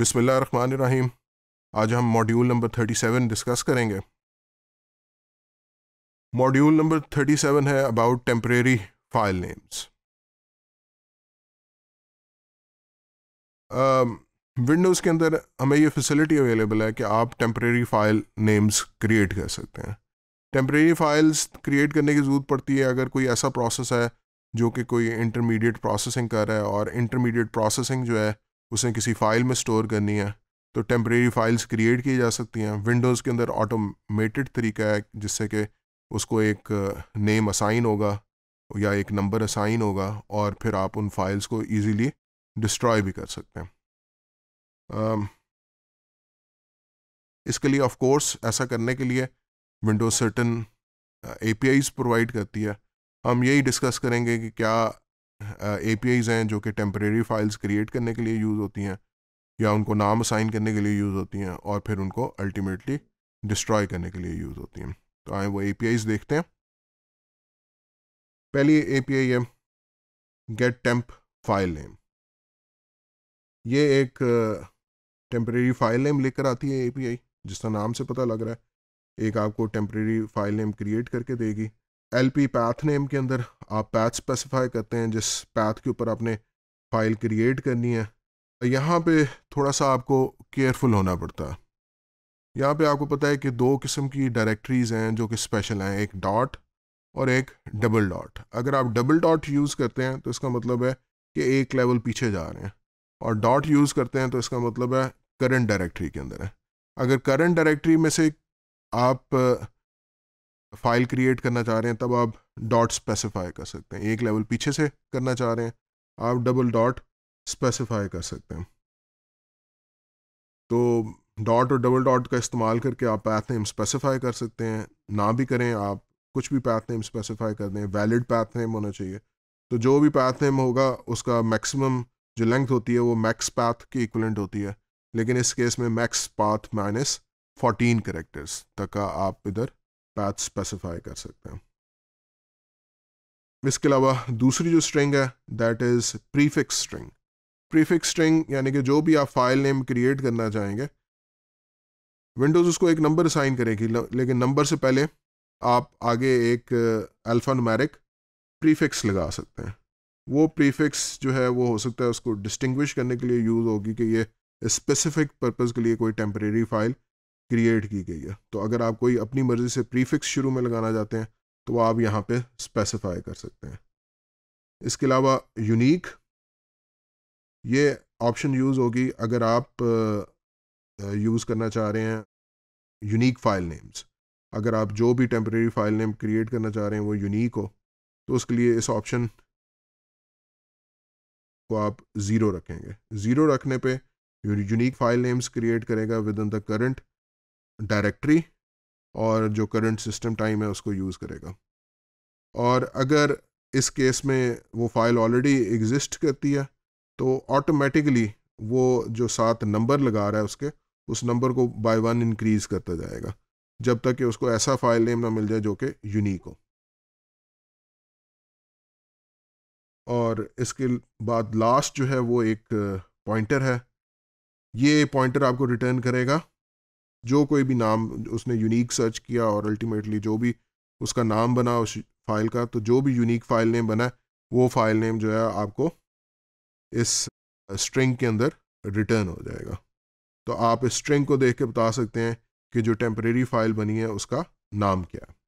बिसमिल्ल आज हम module number thirty seven discuss करेंगे मॉड्यूल नंबर थर्टी सेवन है about temporary file names Windows के अंदर हमें ये फैसिलिटी अवेलेबल है कि आप टेम्परेरी फाइल नेम्स क्रिएट कर सकते हैं टेम्परेरी फाइल्स क्रिएट करने की ज़रूरत पड़ती है अगर कोई ऐसा प्रोसेस है जो कि कोई इंटरमीडिएट प्रोसेसिंग कर रहा है और इंटरमीडिएट प्रोसेसिंग जो है उसे किसी फाइल में स्टोर करनी है तो टेम्प्रेरी फाइल्स क्रिएट की जा सकती हैं विंडोज़ के अंदर ऑटोमेटेड तरीका है जिससे कि उसको एक नेम uh, असाइन होगा या एक नंबर असाइन होगा और फिर आप उन फाइल्स को इजीली डिस्ट्रॉय भी कर सकते हैं um, इसके लिए ऑफ कोर्स ऐसा करने के लिए विंडोज सर्टन ए प्रोवाइड करती है हम यही डिस्कस करेंगे कि क्या ए पी आईज हैं जो कि टेम्परेरी फाइल्स क्रिएट करने के लिए यूज़ होती हैं या उनको नाम असाइन करने के लिए यूज़ होती हैं और फिर उनको अल्टीमेटली डिस्ट्रॉय करने के लिए यूज़ होती हैं तो आए वो ए पी आईज देखते हैं पहली ए पी आई है गेट टेम्प फाइल नेम ये एक टेम्परेरी फाइल नेम लेकर आती है ए पी आई जिसका नाम से पता लग रहा है एक आपको टेम्प्रेरी फाइल नेम क्रिएट करके देगी एल पी पैथ नेम के अंदर आप पैथ स्पेसिफाई करते हैं जिस पैथ के ऊपर आपने फाइल क्रिएट करनी है यहाँ पे थोड़ा सा आपको केयरफुल होना पड़ता है यहाँ पे आपको पता है कि दो किस्म की डायरेक्टरीज़ हैं जो कि स्पेशल हैं एक डॉट और एक डबल डॉट अगर आप डबल डॉट यूज़ करते हैं तो इसका मतलब है कि एक लेवल पीछे जा रहे हैं और डॉट यूज़ करते हैं तो इसका मतलब है करंट डायरेक्टरी के अंदर है अगर करंट डायरेक्टरी में से आप फाइल क्रिएट करना चाह रहे हैं तब आप डॉट स्पेसिफाई कर सकते हैं एक लेवल पीछे से करना चाह रहे हैं आप डबल डॉट स्पेसिफाई कर सकते हैं तो डॉट और डबल डॉट का इस्तेमाल करके आप पैथ नेम स्पेसिफाई कर सकते हैं ना भी करें आप कुछ भी पैथ नेम स्पेसिफाई कर दें वैलिड पैथ नेम होना चाहिए तो जो भी पैथ नेम होगा उसका मैक्सिमम जो लेंथ होती है वो मैक्स पैथ की इक्वलेंट होती है लेकिन इस केस में max path minus fourteen characters तक का आप इधर पैथ स्पेसिफाई कर सकते हैं इसके अलावा दूसरी जो स्ट्रिंग है that is prefix string prefix string यानी कि जो भी आप फाइल नेम क्रिएट करना चाहेंगे विंडोज़ उसको एक नंबर साइन करेगी लेकिन नंबर से पहले आप आगे एक अल्फ़ा नुमेरिक प्रीफिक्स लगा सकते हैं वो प्रीफिक्स जो है वो हो सकता है उसको डिस्टिंग्विश करने के लिए यूज़ होगी कि ये स्पेसिफिक पर्पज़ के लिए कोई टेम्परेरी फाइल क्रिएट की गई है तो अगर आप कोई अपनी मर्जी से प्रीफिक्स शुरू में लगाना चाहते हैं तो आप यहाँ पे स्पेसिफाई कर सकते हैं इसके अलावा यूनिक ये ऑप्शन यूज़ होगी अगर आप यूज़ करना चाह रहे हैं यूनिक फाइल नेम्स अगर आप जो भी टेम्प्रेरी फाइल नेम क्रिएट करना चाह रहे हैं वो यूनिक हो तो उसके लिए इस ऑप्शन को आप ज़ीरो रखेंगे ज़ीरो रखने पे यूनिक फाइल नेम्स क्रिएट करेगा with in the current directory और जो करंट सिस्टम टाइम है उसको यूज़ करेगा और अगर इस केस में वो फाइल ऑलरेडी एग्जिस्ट करती है तो ऑटोमेटिकली वो जो सात नंबर लगा रहा है उसके उस नंबर को बाय वन इंक्रीज़ करता जाएगा जब तक कि उसको ऐसा फाइल नेम ना मिल जाए जो कि यूनिक हो और इसके बाद लास्ट जो है वो एक पॉइंटर है ये पॉइंटर आपको रिटर्न करेगा जो कोई भी नाम उसने यूनिक सर्च किया और अल्टीमेटली जो भी उसका नाम बना उस फाइल का तो जो भी यूनिक फाइल नेम बना है वो फाइल नेम जो है आपको इस स्ट्रिंग के अंदर रिटर्न हो जाएगा तो आप इस स्ट्रिंग को देख के बता सकते हैं कि जो टेम्परेरी फाइल बनी है उसका नाम क्या है